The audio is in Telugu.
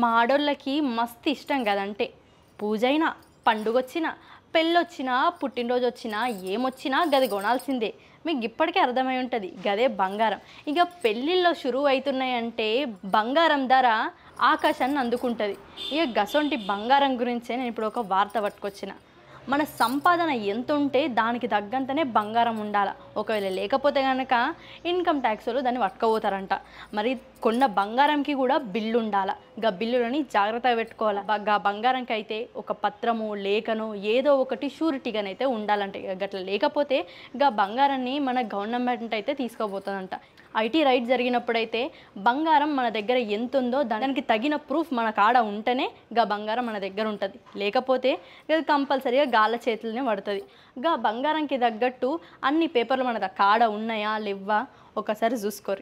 మా ఆడోళ్ళకి మస్తు ఇష్టం కదంటే పూజ అయినా పండుగొచ్చినా పెళ్ళొచ్చినా పుట్టినరోజు వచ్చినా ఏమొచ్చినా గది కొనాల్సిందే మీకు ఇప్పటికే అర్థమై ఉంటుంది గదే బంగారం ఇక పెళ్ళిళ్ళలో షురువు అవుతున్నాయంటే బంగారం ధర ఆకాశాన్ని అందుకుంటుంది ఇక గసొంటి బంగారం గురించే నేను ఇప్పుడు ఒక వార్త పట్టుకొచ్చిన మన సంపాదన ఎంత ఉంటే దానికి తగ్గంతనే బంగారం ఉండాలి ఒకవేళ లేకపోతే కనుక ఇన్కమ్ ట్యాక్స్ వాళ్ళు దాన్ని పట్టుకపోతారంట మరి కొన్న బంగారంకి కూడా బిల్లు ఉండాలి గా బిల్లులని జాగ్రత్త పెట్టుకోవాలి గా బంగారంకి అయితే ఒక పత్రము లేఖను ఏదో ఒకటి షూరిటీగానైతే ఉండాలంటే గట్లా లేకపోతే గా బంగారాన్ని మన గవర్నమెంట్ అయితే తీసుకోబోతుందంట ఐటీ రైట్ జరిగినప్పుడైతే బంగారం మన దగ్గర ఎంత ఉందో దానికి తగిన ప్రూఫ్ మన కాడ ఉంటేనే గా బంగారం మన దగ్గర ఉంటుంది లేకపోతే కంపల్సరీగా గాల చేతులనే పడుతుంది గా బంగారంకి తగ్గట్టు అన్ని పేపర్లు మన కాడ ఉన్నాయా లేవా ఒకసారి చూసుకోరు